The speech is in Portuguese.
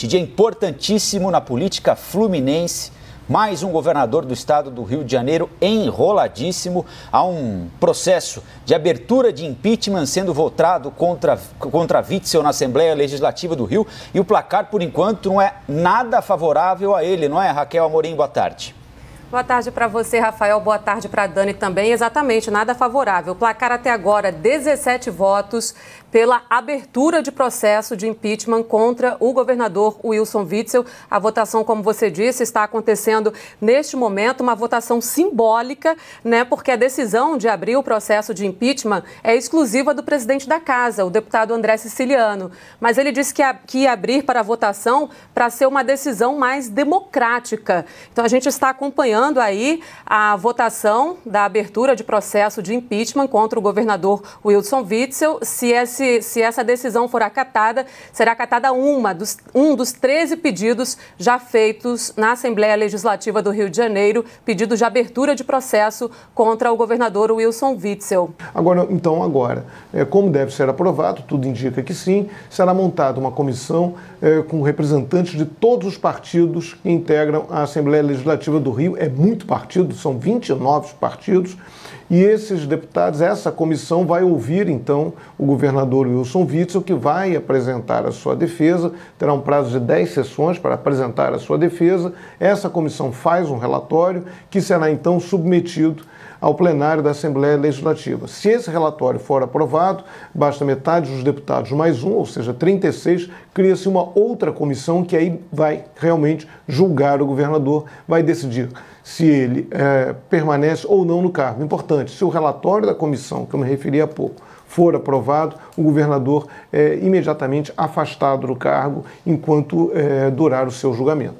Este dia é importantíssimo na política fluminense. Mais um governador do estado do Rio de Janeiro enroladíssimo a um processo de abertura de impeachment sendo votado contra, contra Witzel na Assembleia Legislativa do Rio. E o placar, por enquanto, não é nada favorável a ele, não é, Raquel Amorim? Boa tarde. Boa tarde para você, Rafael. Boa tarde para Dani também. Exatamente, nada favorável. Placar até agora 17 votos pela abertura de processo de impeachment contra o governador Wilson Witzel. A votação, como você disse, está acontecendo neste momento, uma votação simbólica, né? Porque a decisão de abrir o processo de impeachment é exclusiva do presidente da casa, o deputado André Siciliano. Mas ele disse que, a, que ia abrir para a votação para ser uma decisão mais democrática. Então a gente está acompanhando acompanhando aí a votação da abertura de processo de impeachment contra o governador Wilson Witzel. Se, esse, se essa decisão for acatada, será acatada uma dos, um dos 13 pedidos já feitos na Assembleia Legislativa do Rio de Janeiro, pedidos de abertura de processo contra o governador Wilson Witzel. Agora, então, agora, é, como deve ser aprovado, tudo indica que sim, será montada uma comissão é, com representantes de todos os partidos que integram a Assembleia Legislativa do Rio. É muito partido, são 29 partidos, e esses deputados, essa comissão vai ouvir então o governador Wilson Witzel, que vai apresentar a sua defesa, terá um prazo de 10 sessões para apresentar a sua defesa. Essa comissão faz um relatório que será então submetido ao plenário da Assembleia Legislativa. Se esse relatório for aprovado, basta metade dos deputados mais um, ou seja, 36, cria-se uma outra comissão que aí vai realmente julgar o governador, vai decidir se ele é, permanece ou não no cargo. Importante, se o relatório da comissão, que eu me referi há pouco, for aprovado, o governador é imediatamente afastado do cargo enquanto é, durar o seu julgamento.